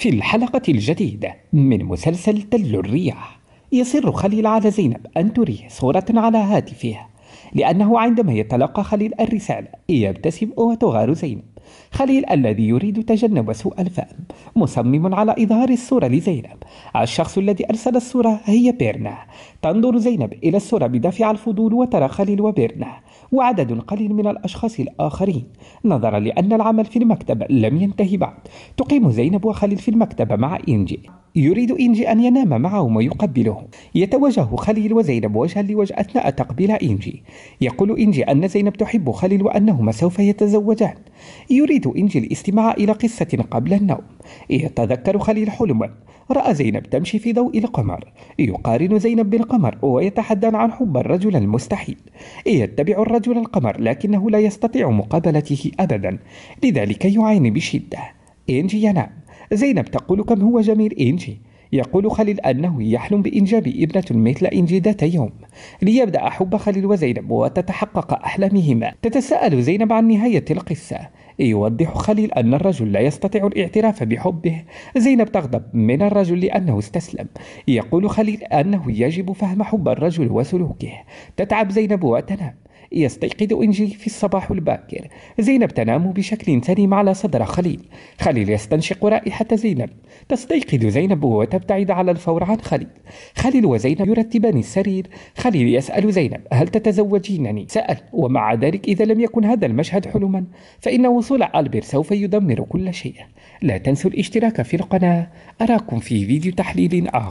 في الحلقة الجديدة من مسلسل تل الرياح يصر خليل على زينب أن تريه صورة على هاتفه لأنه عندما يتلقى خليل الرسالة يبتسم وتغار زينب خليل الذي يريد تجنب سوء الفهم مصمم على إظهار الصورة لزينب الشخص الذي أرسل الصورة هي بيرنا تنظر زينب إلى الصورة بدافع الفضول وترى خليل وبيرنا وعدد قليل من الأشخاص الآخرين نظرا لأن العمل في المكتب لم ينتهي بعد تقيم زينب وخليل في المكتب مع إنجي يريد إنجي أن ينام معهم ويقبلهم يتوجه خليل وزينب وجها لوجه أثناء تقبيل إنجي يقول إنجي أن زينب تحب خليل وأنهما سوف يتزوجان يريد إنجي الاستماع إلى قصة قبل النوم يتذكر خليل حلما رأى زينب تمشي في ضوء القمر يقارن زينب بالقمر ويتحدى عن حب الرجل المستحيل يتبع الرجل القمر لكنه لا يستطيع مقابلته أبدا لذلك يعاني بشدة إنجي ينام زينب تقول كم هو جميل إنجي يقول خليل أنه يحلم بإنجاب ابنة مثل إنجي ذات يوم ليبدأ حب خليل وزينب وتتحقق أحلامهما تتساءل زينب عن نهاية القصة يوضح خليل أن الرجل لا يستطيع الاعتراف بحبه زينب تغضب من الرجل لأنه استسلم يقول خليل أنه يجب فهم حب الرجل وسلوكه تتعب زينب وتنام يستيقظ إنجي في الصباح الباكر زينب تنام بشكل سليم على صدر خليل خليل يستنشق رائحة زينب تستيقظ زينب وتبتعد على الفور عن خليل خليل وزينب يرتبان السرير خليل يسأل زينب هل تتزوجينني سأل ومع ذلك إذا لم يكن هذا المشهد حلما فإن وصول ألبير سوف يدمر كل شيء لا تنسوا الاشتراك في القناة أراكم في فيديو تحليل آخر